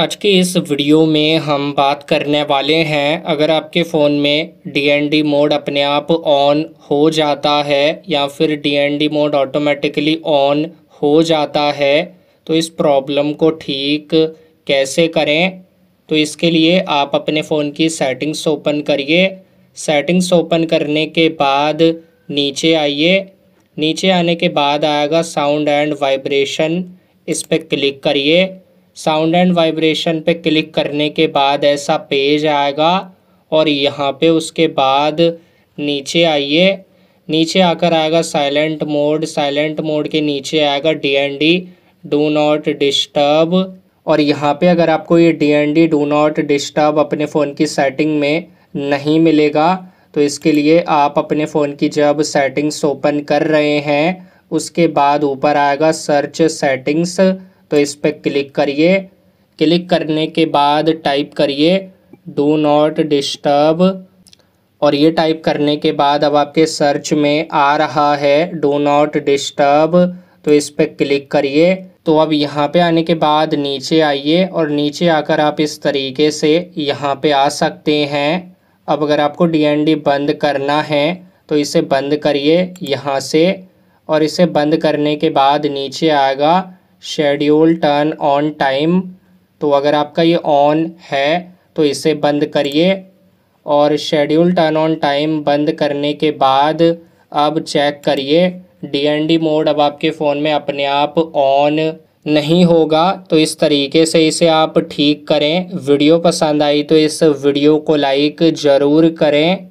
आज के इस वीडियो में हम बात करने वाले हैं अगर आपके फ़ोन में डी मोड अपने आप ऑन हो जाता है या फिर डी मोड ऑटोमेटिकली ऑन हो जाता है तो इस प्रॉब्लम को ठीक कैसे करें तो इसके लिए आप अपने फ़ोन की सेटिंग्स ओपन करिए सेटिंग्स ओपन करने के बाद नीचे आइए नीचे आने के बाद आएगा साउंड एंड वाइब्रेशन इस पर क्लिक करिए साउंड एंड वाइब्रेशन पे क्लिक करने के बाद ऐसा पेज आएगा और यहाँ पे उसके बाद नीचे आइए नीचे आकर आएगा साइलेंट मोड साइलेंट मोड के नीचे आएगा D N D do not disturb और यहाँ पे अगर आपको ये D N D do not disturb अपने फ़ोन की सेटिंग में नहीं मिलेगा तो इसके लिए आप अपने फ़ोन की जब सेटिंग्स ओपन कर रहे हैं उसके बाद ऊपर आएगा सर्च सेटिंग्स तो इस पर क्लिक करिए क्लिक करने के बाद टाइप करिए डू नॉट डिस्टर्ब और ये टाइप करने के बाद अब आपके सर्च में आ रहा है डू नॉट डिस्टर्ब तो इस पर क्लिक करिए तो अब यहाँ पे आने के बाद नीचे आइए और नीचे आकर आप इस तरीके से यहाँ पे आ सकते हैं अब अगर आपको डीएनडी बंद करना है तो इसे बंद करिए यहाँ से और इसे बंद करने के बाद नीचे आएगा शेड्यूल टर्न ऑन टाइम तो अगर आपका ये ऑन है तो इसे बंद करिए और शेड्यूल टर्न ऑन टाइम बंद करने के बाद अब चेक करिए डी मोड अब आपके फ़ोन में अपने आप ऑन नहीं होगा तो इस तरीके से इसे आप ठीक करें वीडियो पसंद आई तो इस वीडियो को लाइक ज़रूर करें